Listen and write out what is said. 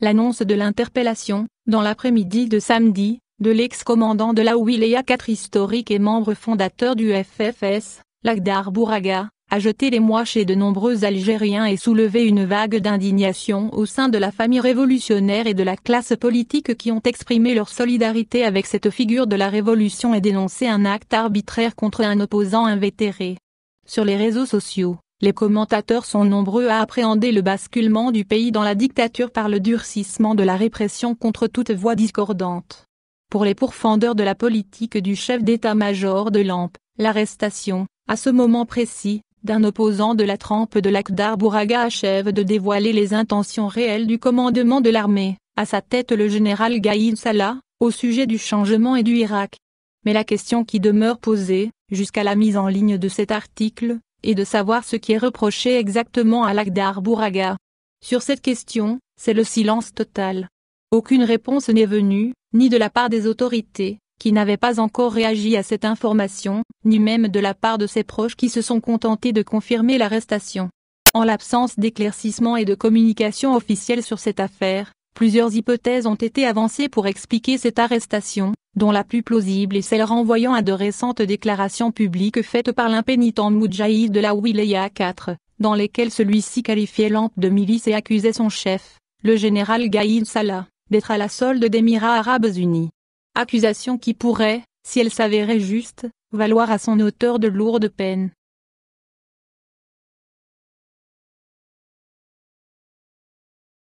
l'annonce de l'interpellation, dans l'après-midi de samedi, de l'ex-commandant de la Wilaya 4 historique et membre fondateur du FFS, Lagdar Bouraga, a jeté les mois chez de nombreux Algériens et soulevé une vague d'indignation au sein de la famille révolutionnaire et de la classe politique qui ont exprimé leur solidarité avec cette figure de la révolution et dénoncé un acte arbitraire contre un opposant invétéré. Sur les réseaux sociaux, les commentateurs sont nombreux à appréhender le basculement du pays dans la dictature par le durcissement de la répression contre toute voix discordante. Pour les pourfendeurs de la politique du chef d'état-major de l'Ampe, l'arrestation, à ce moment précis, d'un opposant de la trempe de l'Akdar Bouraga achève de dévoiler les intentions réelles du commandement de l'armée, à sa tête le général Gaïd Salah, au sujet du changement et du Irak. Mais la question qui demeure posée, jusqu'à la mise en ligne de cet article, et de savoir ce qui est reproché exactement à l'Akdar Bouraga. Sur cette question, c'est le silence total. Aucune réponse n'est venue, ni de la part des autorités, qui n'avaient pas encore réagi à cette information, ni même de la part de ses proches qui se sont contentés de confirmer l'arrestation. En l'absence d'éclaircissement et de communication officielle sur cette affaire, Plusieurs hypothèses ont été avancées pour expliquer cette arrestation, dont la plus plausible est celle renvoyant à de récentes déclarations publiques faites par l'impénitent Moudjahid de la Wilaya 4, dans lesquelles celui-ci qualifiait lampe de milice et accusait son chef, le général Gaïd Salah, d'être à la solde des arabes unis. Accusation qui pourrait, si elle s'avérait juste, valoir à son auteur de lourdes peines.